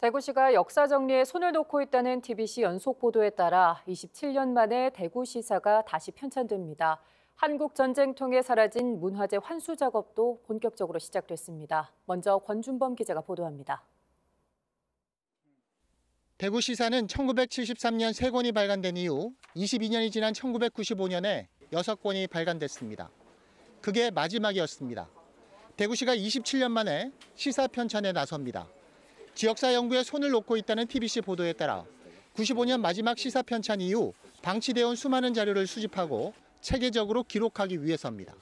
대구시가 역사 정리에 손을 놓고 있다는 TBC 연속 보도에 따라 27년 만에 대구시사가 다시 편찬됩니다. 한국 전쟁 통해 사라진 문화재 환수 작업도 본격적으로 시작됐습니다. 먼저 권준범 기자가 보도합니다. 대구시사는 1973년 세권이 발간된 이후 22년이 지난 1995년에 여섯 권이 발간됐습니다. 그게 마지막이었습니다. 대구시가 27년 만에 시사 편찬에 나섭니다. 지역사 연구에 손을 놓고 있다는 TBC 보도에 따라 95년 마지막 시사 편찬 이후 방치되어 온 수많은 자료를 수집하고 체계적으로 기록하기 위해서입니다.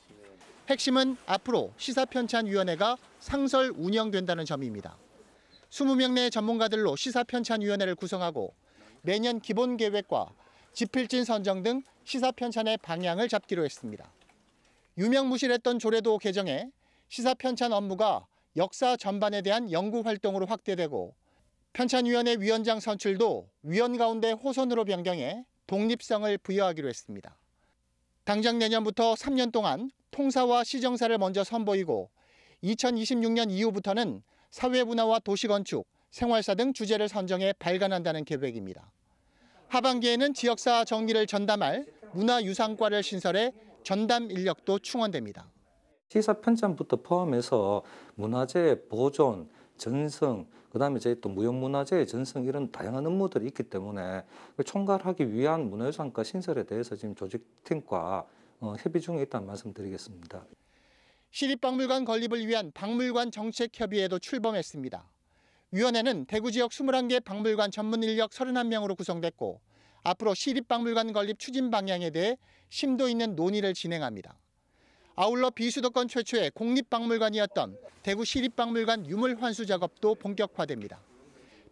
핵심은 앞으로 시사편찬위원회가 상설 운영된다는 점입니다. 20명 내 전문가들로 시사편찬위원회를 구성하고 내년 기본 계획과 지필진 선정 등 시사편찬의 방향을 잡기로 했습니다. 유명무실했던 조례도 개정해 시사편찬 업무가 역사 전반에 대한 연구 활동으로 확대되고 편찬위원회 위원장 선출도 위원 가운데 호선으로 변경해 독립성을 부여하기로 했습니다. 당장 내년부터 3년 동안 통사와 시정사를 먼저 선보이고 2026년 이후부터는 사회문화와 도시건축, 생활사 등 주제를 선정해 발간한다는 계획입니다. 하반기에는 지역사 정리를 전담할 문화유산과를 신설해 전담 인력도 충원됩니다. 시사 편찬부터 포함해서 문화재 보존, 전승, 그 다음에 저희 또 무형문화재, 전승 이런 다양한 업무들이 있기 때문에 총괄하기 위한 문화유산과 신설에 대해서 지금 조직팀과 어, 협의 중에 있다는 말씀 드리겠습니다. 시립박물관 건립을 위한 박물관 정책협의회도 출범했습니다. 위원회는 대구 지역 21개 박물관 전문 인력 31명으로 구성됐고 앞으로 시립박물관 건립 추진 방향에 대해 심도 있는 논의를 진행합니다. 아울러 비수도권 최초의 공립박물관이었던 대구 시립박물관 유물환수 작업도 본격화됩니다.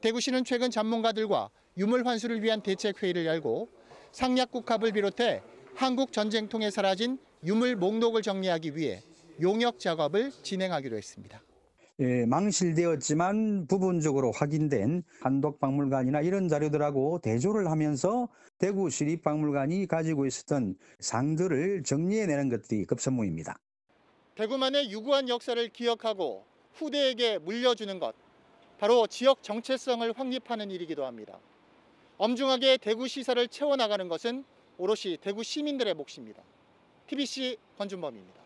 대구시는 최근 전문가들과 유물환수를 위한 대책회의를 열고 상약국합을 비롯해 한국 전쟁통에 사라진 유물 목록을 정리하기 위해 용역 작업을 진행하기로 했습니다. 예, 망실되었지만 부분적으로 확인된 한독박물관이나 이런 자료들하고 대조를 하면서 대구 시립박물관이 가지고 있었던 상들을 정리해내는 것들이 급선무입니다. 대구만의 유구한 역사를 기억하고 후대에게 물려주는 것, 바로 지역 정체성을 확립하는 일이기도 합니다. 엄중하게 대구 시설을 채워나가는 것은 오롯이 대구 시민들의 몫입니다. TBC 권준범입니다.